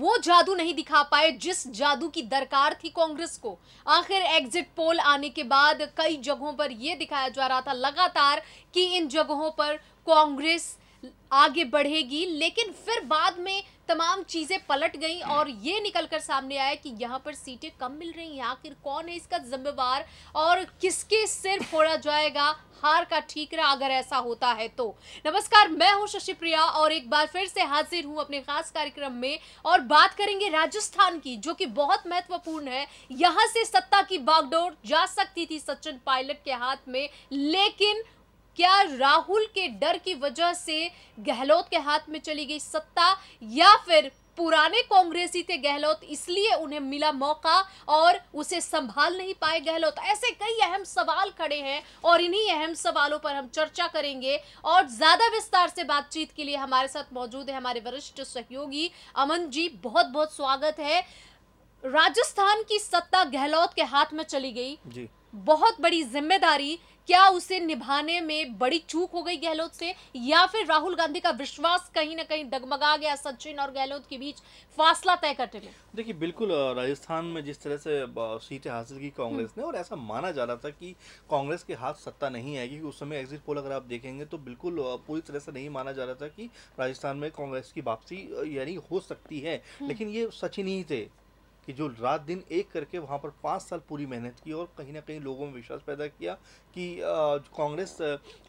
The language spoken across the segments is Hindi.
वो जादू नहीं दिखा पाए जिस जादू की दरकार थी कांग्रेस को आखिर एग्जिट पोल आने के बाद कई जगहों पर यह दिखाया जा रहा था लगातार कि इन जगहों पर कांग्रेस आगे बढ़ेगी लेकिन फिर बाद में तमाम चीज़ें पलट गई और ये निकल कर सामने आया कि यहाँ पर सीटें कम मिल रही हैं आखिर कौन है इसका जिम्मेवार और किसके सिर फोड़ा जाएगा हार का ठीकरा अगर ऐसा होता है तो नमस्कार मैं हूं शशि प्रिया और एक बार फिर से हाजिर हूं अपने खास कार्यक्रम में और बात करेंगे राजस्थान की जो कि बहुत महत्वपूर्ण है यहां से सत्ता की बागडोर जा सकती थी सचिन पायलट के हाथ में लेकिन क्या राहुल के डर की वजह से गहलोत के हाथ में चली गई सत्ता या फिर पुराने कांग्रेसी थे गहलोत इसलिए उन्हें मिला मौका और उसे संभाल नहीं पाए गहलोत ऐसे कई अहम सवाल खड़े हैं और इन्हीं अहम सवालों पर हम चर्चा करेंगे और ज्यादा विस्तार से बातचीत के लिए हमारे साथ मौजूद है हमारे वरिष्ठ सहयोगी अमन जी बहुत बहुत स्वागत है राजस्थान की सत्ता गहलोत के हाथ में चली गई जी बहुत बड़ी जिम्मेदारी क्या उसे निभाने में बड़ी चूक हो गई गहलोत से या फिर राहुल गांधी का विश्वास कहीं ना कहीं डगमगा गया सचिन और गहलोत के बीच फासला तय करते हुए देखिए बिल्कुल राजस्थान में जिस तरह से सीटें हासिल की कांग्रेस ने और ऐसा माना जा रहा था कि कांग्रेस के हाथ सत्ता नहीं आएगी क्योंकि उस समय एग्जिट पोल अगर आप देखेंगे तो बिल्कुल पूरी तरह से नहीं माना जा रहा था कि राजस्थान में कांग्रेस की वापसी यानी हो सकती है हम्म। लेकिन ये सचिन ही थे कि जो रात दिन एक करके वहाँ पर पाँच साल पूरी मेहनत की और कहीं ना कहीं लोगों में विश्वास पैदा किया कि कांग्रेस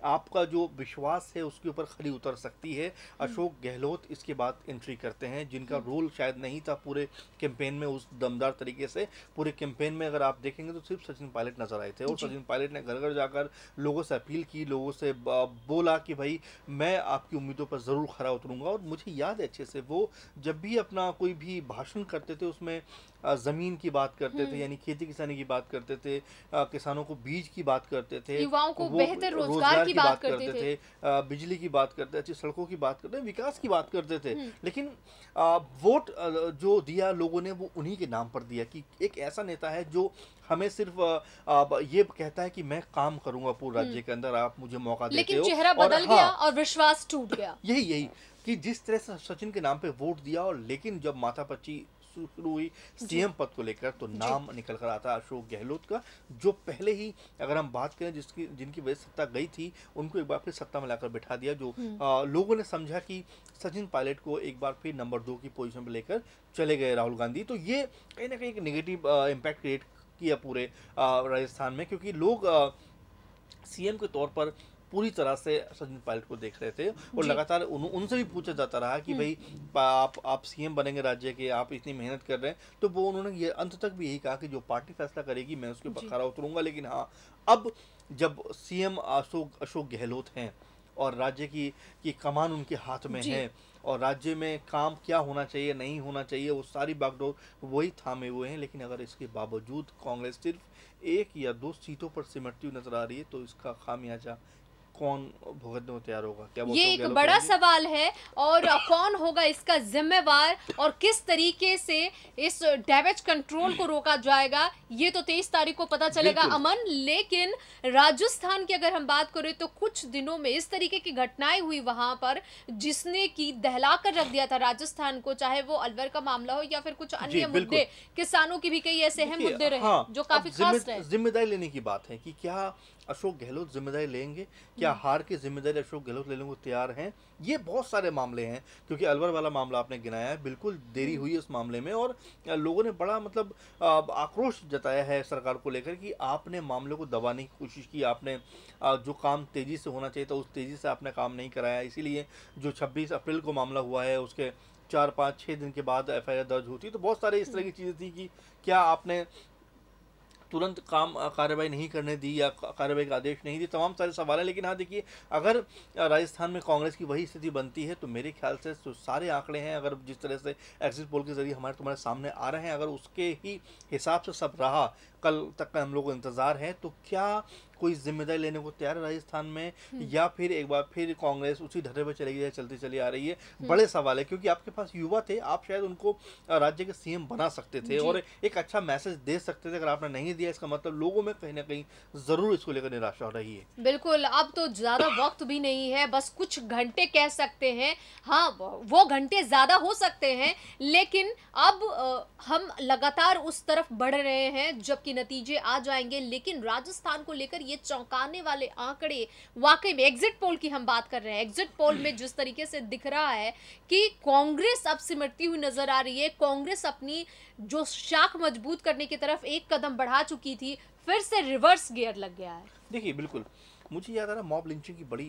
आपका जो विश्वास है उसके ऊपर खड़ी उतर सकती है हम्म। अशोक गहलोत इसके बाद एंट्री करते हैं जिनका रोल हम्म। शायद नहीं था पूरे कैंपेन में उस दमदार तरीके से पूरे कैंपेन में अगर आप देखेंगे तो सिर्फ सचिन पायलट नजर आए थे और सचिन पायलट ने घर घर जाकर लोगों से अपील की लोगों से बोला कि भाई मैं आपकी उम्मीदों पर ज़रूर खरा उतरूंगा और मुझे याद है अच्छे से वो जब भी अपना कोई भी भाषण करते थे उसमें ज़मीन की बात करते थे हम्म। यानी खेती किसानी की बात करते थे किसानों को बीज की बात करते थे युवाओं को बेहतर रोजगार की की बात करते थे थे बिजली की बात करते अच्छी सड़कों की बात करते विकास की बात करते थे हम्म। लेकिन वोट जो दिया लोगों ने वो उन्हीं के नाम पर दिया कि एक ऐसा नेता है जो हमें सिर्फ ये कहता है कि मैं काम करूंगा पूरे हम्म। राज्य के अंदर आप मुझे मौका देते हो चेहरा बदल गया हाँ। और विश्वास टूट गया यही यही कि जिस तरह से सचिन के नाम पे वोट दिया और लेकिन जब माथा पच्ची शुरू हुई सीएम पद को लेकर तो नाम निकल कर आता अशोक गहलोत का जो पहले ही अगर हम बात करें जिसकी जिनकी वजह सत्ता गई थी उनको एक बार फिर सत्ता में लाकर बैठा दिया जो हम्म। आ, लोगों ने समझा कि सचिन पायलट को एक बार फिर नंबर दो की पोजिशन पर लेकर चले गए राहुल गांधी तो ये कहीं ना कहीं एक निगेटिव इम्पैक्ट क्रिएट किया पूरे राजस्थान में क्योंकि लोग सीएम के तौर पर पूरी तरह से सचिन पायलट को देख रहे थे और लगातार उन, उनसे भी पूछा जाता रहा कि हम्म। भाई आप आप सीएम बनेंगे राज्य के आप इतनी मेहनत कर रहे हैं तो वो उन्होंने ये अंत तक भी यही कहा कि जो पार्टी फैसला करेगी मैं उसके बखारा उतरूंगा लेकिन हाँ अब जब सीएम अशोक अशोक गहलोत हैं और राज्य की की कमान उनके हाथ में है और राज्य में काम क्या होना चाहिए नहीं होना चाहिए वो सारी बागडोर वही थामे हुए हैं लेकिन अगर इसके बावजूद कांग्रेस सिर्फ एक या दो सीटों पर सिमटती हुई नजर आ रही है तो इसका खामियाजा कौन भुगतने को तैयार होगा क्या ये तो एक बड़ा सवाल है और कौन होगा इसका जिम्मेवार और किस तरीके से इस डैमेज कंट्रोल को रोका जाएगा ये तो तेईस तारीख को पता चलेगा अमन लेकिन राजस्थान की अगर हम बात करें तो कुछ दिनों में इस तरीके की घटनाएं हुई वहां पर जिसने की दहला कर रख दिया था राजस्थान को चाहे वो अलवर का मामला हो या फिर कुछ अन्य मुद्दे किसानों की भी कई ऐसे अहम मुद्दे रहे हाँ, जो काफी खास जिम्मेदारी लेने की बात है कि क्या अशोक गहलोत जिम्मेदारी लेंगे क्या या हार की जिम्मेदारी अशोक गहलोत लेने को तैयार हैं ये बहुत सारे मामले हैं क्योंकि अलवर वाला मामला आपने गिनाया है बिल्कुल देरी हुई है उस मामले में और लोगों ने बड़ा मतलब आक्रोश जताया है सरकार को लेकर कि आपने मामले को दबाने की कोशिश की आपने जो काम तेज़ी से होना चाहिए था उस तेज़ी से आपने काम नहीं कराया इसीलिए जो छब्बीस अप्रैल को मामला हुआ है उसके चार पाँच छः दिन के बाद एफ दर्ज होती तो बहुत सारे इस तरह की चीज़ें थी कि क्या आपने तुरंत काम कार्रवाई नहीं करने दी या कार्रवाई का आदेश नहीं दिए तमाम सारे सवाल हैं लेकिन हाँ देखिए अगर राजस्थान में कांग्रेस की वही स्थिति बनती है तो मेरे ख्याल से तो सारे आंकड़े हैं अगर जिस तरह से एग्जिट पोल के जरिए हमारे तुम्हारे सामने आ रहे हैं अगर उसके ही हिसाब से सब रहा कल तक का हम लोग इंतज़ार है तो क्या कोई जिम्मेदारी लेने को तैयार है राजस्थान में हम्म। या फिर एक बार फिर कांग्रेस उसी धरे पर चली गई चलती चली आ रही है हम्म। बड़े सवाल है क्योंकि आपके पास युवा थे आप शायद उनको राज्य के सीएम बना सकते थे और एक अच्छा मैसेज दे सकते थे अगर आपने नहीं दिया इसका मतलब लोगों में कहीं ना कहीं जरूर इसको लेकर निराशा हो रही है बिल्कुल अब तो ज्यादा वक्त भी नहीं है बस कुछ घंटे कह सकते हैं हाँ वो घंटे ज्यादा हो सकते हैं लेकिन अब हम लगातार उस तरफ बढ़ रहे हैं जबकि नतीजे आ जाएंगे लेकिन राजस्थान को लेकर ये चौंकाने वाले आंकड़े वाकई में एग्जिट पोल की हम बात कर रहे हैं एग्जिट पोल में जिस तरीके से दिख रहा है कि कांग्रेस अब सिमटती हुई नजर आ रही है कांग्रेस अपनी जो शाख मजबूत करने की तरफ एक कदम बढ़ा चुकी थी फिर से रिवर्स गियर लग गया है देखिए बिल्कुल मुझे याद आ रहा मॉब लिंचिंग की बड़ी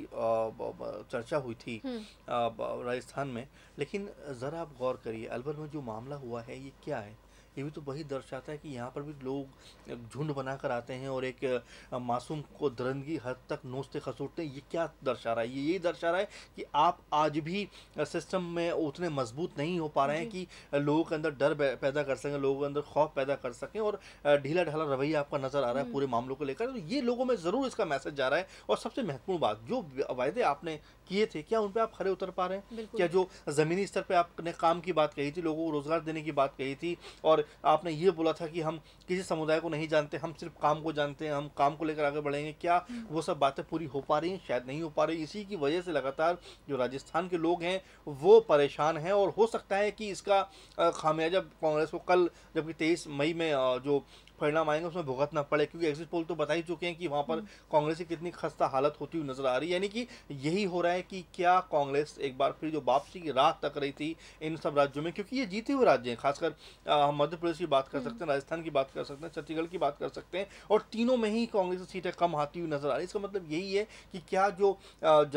चर्चा हुई थी हम्म। राजस्थान में लेकिन ज़रा आप गौर करिए अलवर में जो मामला हुआ है ये क्या है ये भी तो वही दर्शाता है कि यहाँ पर भी लोग झुंड बनाकर आते हैं और एक मासूम को दरंदगी हद तक नोचते खसूटते ये क्या दर्शा रहा है ये यही दर्शा रहा है कि आप आज भी सिस्टम में उतने मजबूत नहीं हो पा रहे हैं कि लोगों के अंदर डर पैदा कर सकें लोगों के अंदर खौफ पैदा कर सकें और ढीला ढाला रवैया आपका नजर आ रहा है हम्म। पूरे मामलों को लेकर तो ये लोगों में ज़रूर इसका मैसेज जा रहा है और सबसे महत्वपूर्ण बात जो वायदे आपने किए थे क्या उन पर आप खड़े उतर पा रहे हैं क्या जो ज़मीनी स्तर पर आपने काम की बात कही थी लोगों को रोज़गार देने की बात कही थी और आपने ये बोला था कि हम किसी समुदाय को नहीं जानते हम सिर्फ काम को जानते हैं हम काम को लेकर आगे बढ़ेंगे क्या वो सब बातें पूरी हो पा रही हैं शायद नहीं हो पा रही इसी की वजह से लगातार जो राजस्थान के लोग हैं वो परेशान हैं और हो सकता है कि इसका खामियाजा कांग्रेस को कल जबकि तेईस मई में जो परिणाम आएंगे उसमें भुगतना पड़े क्योंकि एग्जिट पोल तो बता ही चुके हैं कि वहां पर हम्म। कांग्रेस की कितनी खस्ता हालत होती हुई नजर आ रही है यानी कि यही हो रहा है कि क्या कांग्रेस एक बार फिर जो वापसी की राह तक रही थी इन सब राज्यों में क्योंकि ये जीते हुए राज्य हैं खासकर हम मध्य प्रदेश की बात कर हम्म। सकते हैं राजस्थान की बात कर सकते हैं छत्तीसगढ़ की बात कर सकते हैं और तीनों में ही कांग्रेस की सीटें कम आती हुई नजर आ रही है इसका मतलब यही है कि क्या जो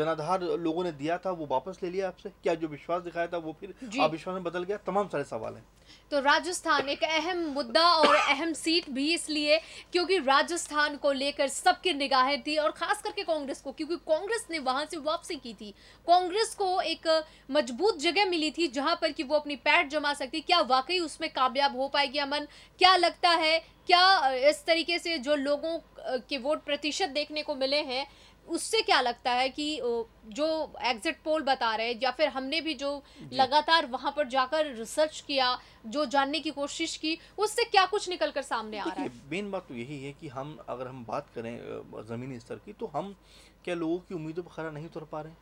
जनाधार लोगों ने दिया था वो वापस ले लिया आपसे क्या जो विश्वास दिखाया था वो फिर अविश्वास में बदल गया तमाम सारे सवाल हैं तो राजस्थान एक अहम मुद्दा और अहम सीट भी इसलिए क्योंकि राजस्थान को लेकर सबकी निगाहें थी और खास करके कांग्रेस को क्योंकि कांग्रेस ने वहां से वापसी की थी कांग्रेस को एक मजबूत जगह मिली थी जहां पर कि वो अपनी पैठ जमा सकती क्या वाकई उसमें कामयाब हो पाएगी अमन क्या लगता है क्या इस तरीके से जो लोगों के वोट प्रतिशत देखने को मिले हैं उससे क्या लगता है कि जो एग्जिट पोल बता रहे हैं या फिर हमने भी जो लगातार वहां पर जाकर रिसर्च किया जो जानने की कोशिश की उससे क्या कुछ निकल कर सामने आ रहा है मेन बात तो यही है कि हम अगर हम बात करें ज़मीनी स्तर की तो हम क्या लोगों की उम्मीदों पर खरा नहीं उतर पा रहे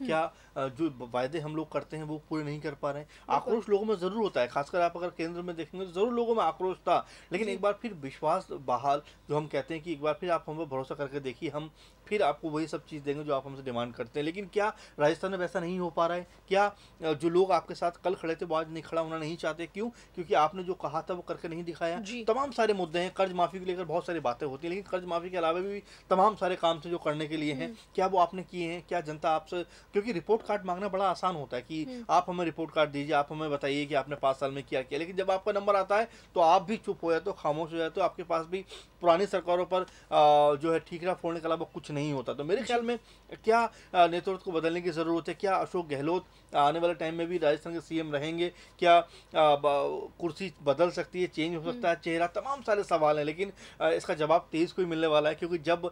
हम्म। क्या जो वायदे हम लोग करते हैं वो पूरे नहीं कर पा रहे हैं आक्रोश लोगों में ज़रूर होता है खासकर आप अगर केंद्र में देखेंगे तो ज़रूर लोगों में आक्रोश था लेकिन एक बार फिर विश्वास बहाल जो हम कहते हैं कि एक बार फिर आप हम पर भरोसा करके देखिए हम फिर आपको वही सब चीज़ देंगे जो आप हमसे डिमांड करते हैं लेकिन क्या राजस्थान में वैसा नहीं हो पा रहा है क्या जो लोग आपके साथ कल खड़े थे वो आज नहीं खड़ा होना नहीं चाहते क्यों क्योंकि आपने जो कहा था वो करके नहीं दिखाया तमाम सारे मुद्दे हैं कर्ज माफ़ी को लेकर बहुत सारी बातें होती हैं लेकिन कर्ज माफ़ी के अलावा भी तमाम सारे काम थे जो करने के लिए हैं हम्म। क्या वो आपने किए हैं क्या जनता आपसे क्योंकि रिपोर्ट कार्ड मांगना बड़ा आसान होता है कि हम्म। आप हमें रिपोर्ट कार्ड दीजिए आप हमें बताइए कि आपने पाँच साल में क्या किया लेकिन जब आपका नंबर आता है तो आप भी चुप हो जाते हो खामोश हो जाते हो आपके पास भी पुरानी सरकारों पर जो है ठीकरा फोड़ने के अलावा कुछ नहीं नहीं होता तो मेरे ख्याल में क्या नेतृत्व को बदलने की ज़रूरत है क्या अशोक गहलोत आने वाले टाइम में भी राजस्थान के सीएम रहेंगे क्या कुर्सी बदल सकती है चेंज हो सकता है हम्म। चेहरा तमाम सारे सवाल हैं लेकिन इसका जवाब तेज को ही मिलने वाला है क्योंकि जब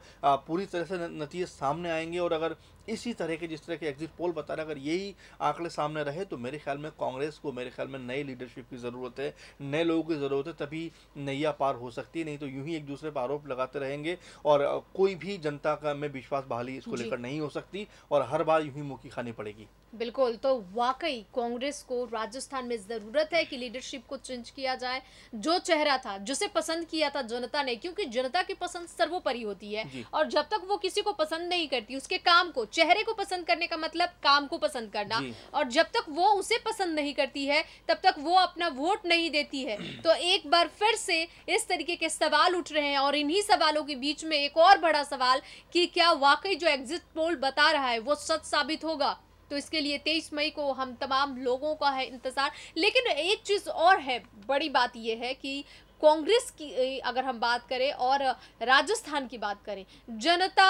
पूरी तरह से नतीजे सामने आएंगे और अगर इसी तरह के जिस तरह के एग्जिट पोल बता रहे अगर यही आंकड़े सामने रहे तो मेरे ख्याल में कांग्रेस को मेरे ख्याल में नई लीडरशिप की ज़रूरत है नए लोगों की ज़रूरत है तभी नैया पार हो सकती है नहीं तो यूं ही एक दूसरे पर आरोप लगाते रहेंगे और कोई भी जनता का में विश्वास बहाली इसको लेकर नहीं हो सकती और हर बार यूं ही मुखी खानी पड़ेगी बिल्कुल तो वाकई कांग्रेस को राजस्थान में जरूरत है कि लीडरशिप को चेंज किया जाए जो चेहरा था जिसे पसंद किया था जनता ने क्योंकि जनता की पसंद सर्वोपरि होती है और जब तक वो किसी को पसंद नहीं करती उसके काम को चेहरे को पसंद करने का मतलब काम को पसंद करना और जब तक वो उसे पसंद नहीं करती है तब तक वो अपना वोट नहीं देती है तो एक बार फिर से इस तरीके के सवाल उठ रहे हैं और इन्ही सवालों के बीच में एक और बड़ा सवाल कि कि क्या वाकई जो एग्जिट पोल बता रहा है वो सच साबित होगा तो इसके लिए तेईस मई को हम तमाम लोगों का है इंतज़ार लेकिन एक चीज़ और है बड़ी बात यह है कि कांग्रेस की अगर हम बात करें और राजस्थान की बात करें जनता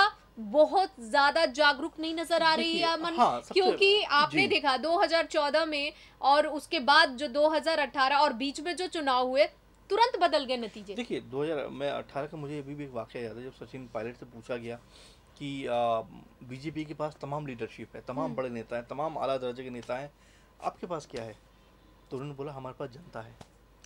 बहुत ज्यादा जागरूक नहीं नजर आ रही है अमन हाँ, क्योंकि आपने देखा 2014 में और उसके बाद जो 2018 और बीच में जो चुनाव हुए तुरंत बदल गए नतीजे देखिए दो हजार मैं अठारह का मुझे अभी भी एक वाक्य याद है जब सचिन पायलट से पूछा गया कि बीजेपी के पास तमाम लीडरशिप है तमाम हम्म। बड़े नेता हैं तमाम आला दर्जे के नेता हैं आपके पास क्या है तो उन्होंने बोला हमारे पास जनता है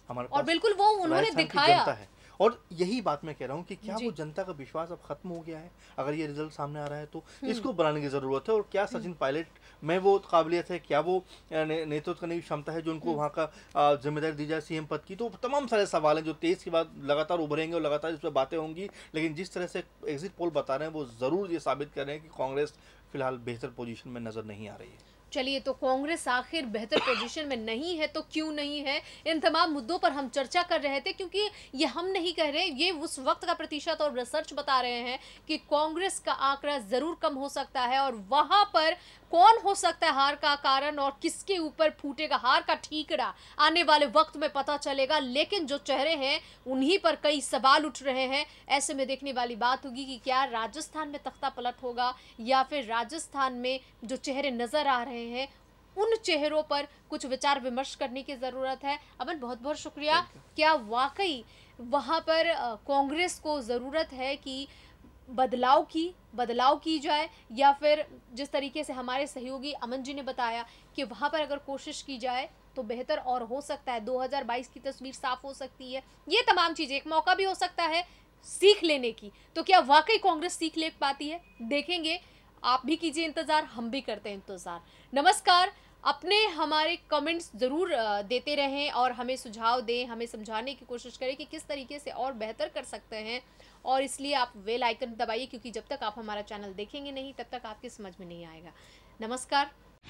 हमारे और बिल्कुल वो उन्होंने दिखाया है और यही बात मैं कह रहा हूँ कि क्या वो जनता का विश्वास अब खत्म हो गया है अगर ये रिजल्ट सामने आ रहा है तो हम्म। इसको बनाने की ज़रूरत है और क्या हम्म। सचिन पायलट में वो काबिलियत है क्या वो नेतृत्व करने की क्षमता है जो उनको हम्म। वहाँ का जिम्मेदारी दी जाए सीएम पद की तो तमाम सारे सवाल हैं जो तेज़ के बाद लगातार उभरेंगे और लगातार इस पर बातें होंगी लेकिन जिस तरह से एग्जिट पोल बता रहे हैं वो ज़रूर ये साबित कर रहे हैं कि कांग्रेस फिलहाल बेहतर पोजीशन में नज़र नहीं आ रही है चलिए तो कांग्रेस आखिर बेहतर पोजीशन में नहीं है तो क्यों नहीं है इन तमाम मुद्दों पर हम चर्चा कर रहे थे क्योंकि ये हम नहीं कह रहे ये उस वक्त का प्रतिशत और रिसर्च बता रहे हैं कि कांग्रेस का आंकड़ा ज़रूर कम हो सकता है और वहां पर कौन हो सकता है हार का कारण और किसके ऊपर फूटेगा हार का ठीकरा आने वाले वक्त में पता चलेगा लेकिन जो चेहरे हैं उन्हीं पर कई सवाल उठ रहे हैं ऐसे में देखने वाली बात होगी कि क्या राजस्थान में तख्ता पलट होगा या फिर राजस्थान में जो चेहरे नजर आ रहे हैं उन चेहरों पर कुछ विचार विमर्श करने की ज़रूरत है अमन बहुत बहुत शुक्रिया क्या वाकई वहाँ पर कांग्रेस को ज़रूरत है कि बदलाव की बदलाव की जाए या फिर जिस तरीके से हमारे सहयोगी अमन जी ने बताया कि वहाँ पर अगर कोशिश की जाए तो बेहतर और हो सकता है 2022 की तस्वीर साफ हो सकती है ये तमाम चीज़ें एक मौका भी हो सकता है सीख लेने की तो क्या वाकई कांग्रेस सीख ले पाती है देखेंगे आप भी कीजिए इंतज़ार हम भी करते हैं इंतज़ार नमस्कार अपने हमारे कमेंट्स ज़रूर देते रहें और हमें सुझाव दें हमें समझाने की कोशिश करें कि किस तरीके से और बेहतर कर सकते हैं और इसलिए आप वेल आइकन दबाइए क्योंकि जब तक आप हमारा चैनल देखेंगे नहीं तब तक आपके समझ में नहीं आएगा नमस्कार